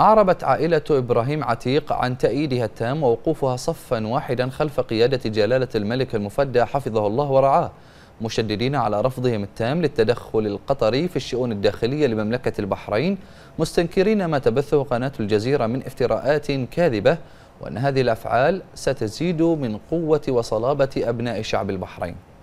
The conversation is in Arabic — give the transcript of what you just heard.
أعربت عائلة إبراهيم عتيق عن تأييدها التام ووقوفها صفا واحدا خلف قيادة جلالة الملك المفدى حفظه الله ورعاه مشددين على رفضهم التام للتدخل القطري في الشؤون الداخلية لمملكة البحرين مستنكرين ما تبثه قناة الجزيرة من افتراءات كاذبة وأن هذه الأفعال ستزيد من قوة وصلابة أبناء شعب البحرين